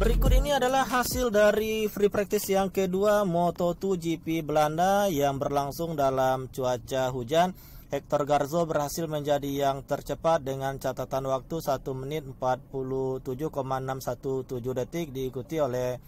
Berikut ini adalah hasil dari free practice yang kedua Moto2 GP Belanda yang berlangsung dalam cuaca hujan. Hector Garzo berhasil menjadi yang tercepat dengan catatan waktu 1 menit 47,617 detik diikuti oleh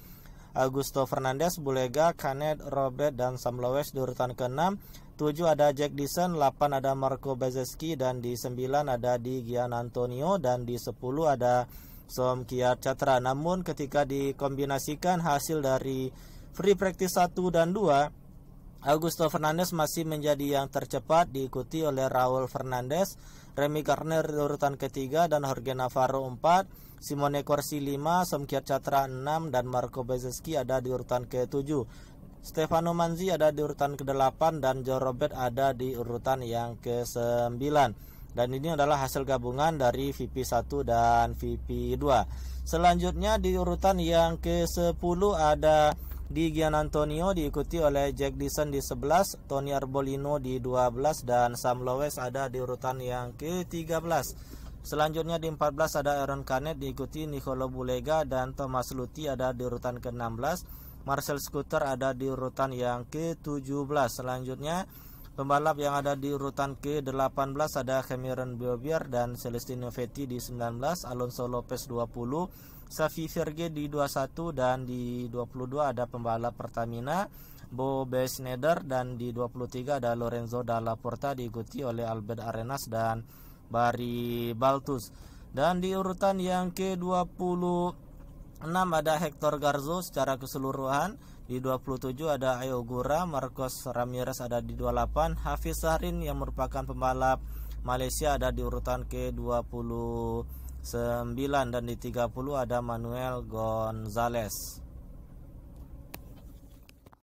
Augusto Fernandez, Bulega, Kanet, Robert, dan Sam Lowes di urutan ke-6. 7 ada Jack Dixon, 8 ada Marco Bezeski, dan di 9 ada Di Gian Antonio, dan di 10 ada Som Kiat Catra. Namun ketika dikombinasikan hasil dari free practice 1 dan 2, Augusto Fernandes masih menjadi yang tercepat diikuti oleh Raul Fernandes, Remy Garner di urutan ketiga dan Jorge Navarro 4, Simone Corsi 5, Kiat Catra 6 dan Marco Bezeski ada di urutan ke-7. Stefano Manzi ada di urutan ke-8 dan Joe Robert ada di urutan yang ke-9. Dan ini adalah hasil gabungan dari VP1 dan VP2. Selanjutnya di urutan yang ke-10 ada di Gian Antonio diikuti oleh Jack Dixon di 11, Tony Arbolino di 12 dan Sam Lowes ada di urutan yang ke-13. Selanjutnya di 14 ada Aaron Canet diikuti Nicolo Bulega dan Thomas Luti ada di urutan ke-16. Marcel Scooter ada di urutan yang ke-17. Selanjutnya Pembalap yang ada di urutan ke-18 ada Cameron Biobier dan Celestino Vetti di 19, Alonso Lopez 20, Safi Verge di 21 dan di 22 ada pembalap Pertamina Bo Besneder dan di 23 ada Lorenzo Dalla Porta diikuti oleh Albert Arenas dan Bari Baltus. Dan di urutan yang ke-20 6 ada Hector Garzo secara keseluruhan di 27 ada Ayogura, Marcos Ramirez ada di 28, Hafiz Sahrin yang merupakan pembalap Malaysia ada di urutan ke-29 dan di 30 ada Manuel Gonzalez.